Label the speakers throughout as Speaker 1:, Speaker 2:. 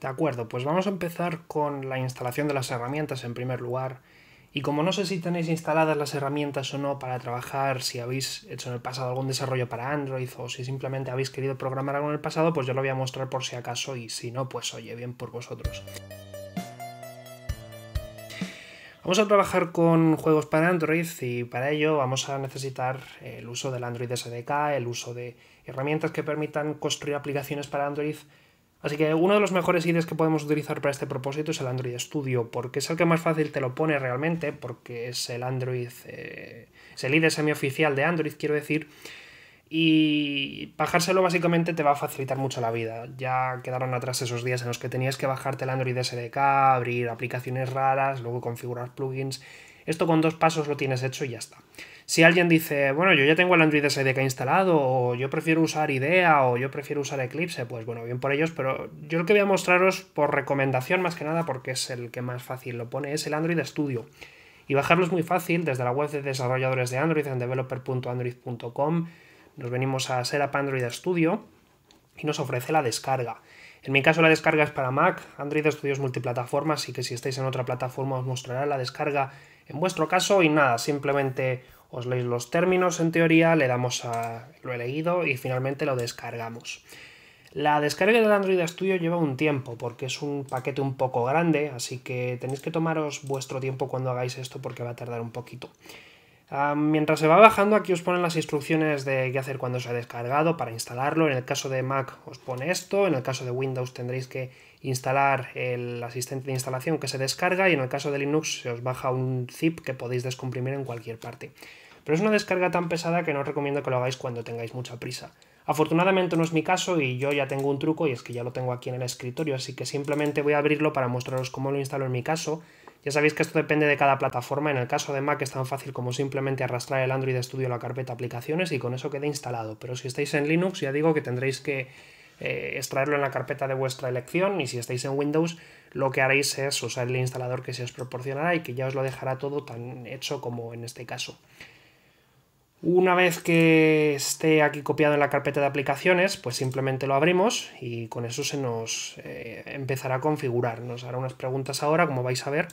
Speaker 1: De acuerdo, pues vamos a empezar con la instalación de las herramientas en primer lugar. Y como no sé si tenéis instaladas las herramientas o no para trabajar, si habéis hecho en el pasado algún desarrollo para Android o si simplemente habéis querido programar algo en el pasado, pues yo lo voy a mostrar por si acaso y si no, pues oye, bien por vosotros. Vamos a trabajar con juegos para Android y para ello vamos a necesitar el uso del Android SDK, el uso de herramientas que permitan construir aplicaciones para Android Así que uno de los mejores IDEs que podemos utilizar para este propósito es el Android Studio, porque es el que más fácil te lo pone realmente, porque es el Android, eh, es el IDE semioficial de Android, quiero decir, y bajárselo básicamente te va a facilitar mucho la vida. Ya quedaron atrás esos días en los que tenías que bajarte el Android SDK, abrir aplicaciones raras, luego configurar plugins. Esto con dos pasos lo tienes hecho y ya está. Si alguien dice, bueno, yo ya tengo el Android SDK instalado, o yo prefiero usar IDEA, o yo prefiero usar Eclipse, pues bueno, bien por ellos, pero yo lo que voy a mostraros por recomendación más que nada, porque es el que más fácil lo pone, es el Android Studio. Y bajarlo es muy fácil desde la web de desarrolladores de Android en developer.android.com. Nos venimos a Setup Android Studio y nos ofrece la descarga. En mi caso la descarga es para Mac, Android Studio es multiplataforma, así que si estáis en otra plataforma os mostrará la descarga en vuestro caso y nada, simplemente os leéis los términos en teoría, le damos a lo he leído y finalmente lo descargamos. La descarga del Android Studio lleva un tiempo porque es un paquete un poco grande, así que tenéis que tomaros vuestro tiempo cuando hagáis esto porque va a tardar un poquito. Ah, mientras se va bajando, aquí os ponen las instrucciones de qué hacer cuando se ha descargado para instalarlo. En el caso de Mac os pone esto, en el caso de Windows tendréis que instalar el asistente de instalación que se descarga y en el caso de Linux se os baja un zip que podéis descomprimir en cualquier parte. Pero es una descarga tan pesada que no os recomiendo que lo hagáis cuando tengáis mucha prisa. Afortunadamente no es mi caso y yo ya tengo un truco y es que ya lo tengo aquí en el escritorio, así que simplemente voy a abrirlo para mostraros cómo lo instalo en mi caso ya sabéis que esto depende de cada plataforma. En el caso de Mac es tan fácil como simplemente arrastrar el Android Studio a la carpeta aplicaciones y con eso queda instalado. Pero si estáis en Linux, ya digo que tendréis que eh, extraerlo en la carpeta de vuestra elección y si estáis en Windows, lo que haréis es usar el instalador que se os proporcionará y que ya os lo dejará todo tan hecho como en este caso. Una vez que esté aquí copiado en la carpeta de aplicaciones, pues simplemente lo abrimos y con eso se nos eh, empezará a configurar. Nos hará unas preguntas ahora, como vais a ver.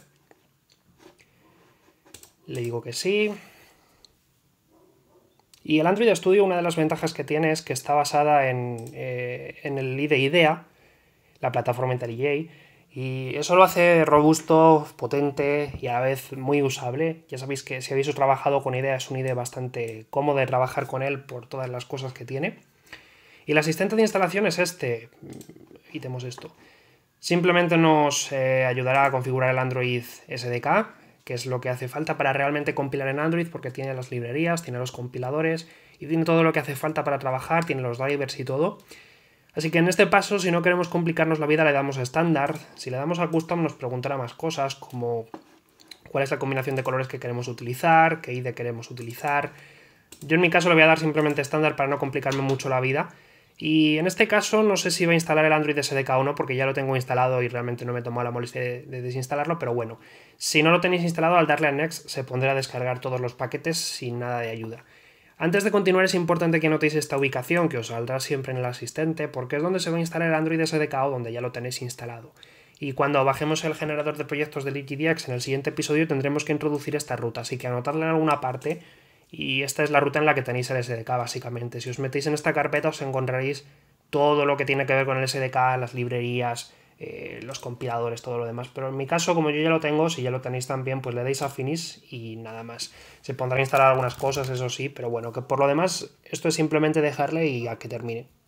Speaker 1: Le digo que sí. Y el Android Studio, una de las ventajas que tiene es que está basada en, eh, el IDE IDEA, la plataforma IntelliJ, y eso lo hace robusto, potente y a la vez muy usable. Ya sabéis que si habéis trabajado con IDEA es un IDE bastante cómodo de trabajar con él por todas las cosas que tiene. Y el asistente de instalación es este. tenemos esto. Simplemente nos eh, ayudará a configurar el Android SDK que es lo que hace falta para realmente compilar en Android, porque tiene las librerías, tiene los compiladores y tiene todo lo que hace falta para trabajar, tiene los drivers y todo. Así que en este paso, si no queremos complicarnos la vida, le damos a estándar. Si le damos a custom, nos preguntará más cosas como cuál es la combinación de colores que queremos utilizar, qué ID queremos utilizar. Yo en mi caso le voy a dar simplemente estándar para no complicarme mucho la vida. Y en este caso no sé si va a instalar el Android SDK o no, porque ya lo tengo instalado y realmente no me tomó la molestia de, desinstalarlo, pero bueno, si no lo tenéis instalado, al darle a Next se pondrá a descargar todos los paquetes sin nada de ayuda. Antes de continuar es importante que notéis esta ubicación, que os saldrá siempre en el asistente, porque es donde se va a instalar el Android SDK o donde ya lo tenéis instalado. Y cuando bajemos el generador de proyectos de LiquidX en el siguiente episodio tendremos que introducir esta ruta, así que anotarla en alguna parte y esta es la ruta en la que tenéis el SDK básicamente. Si os metéis en esta carpeta os encontraréis todo lo que tiene que ver con el SDK, las librerías, eh, los compiladores, todo lo demás. Pero en mi caso, como yo ya lo tengo, si ya lo tenéis también, pues le dais a Finish y nada más. Se pondrá a instalar algunas cosas, eso sí, pero bueno, que por lo demás esto es simplemente dejarle y a que termine.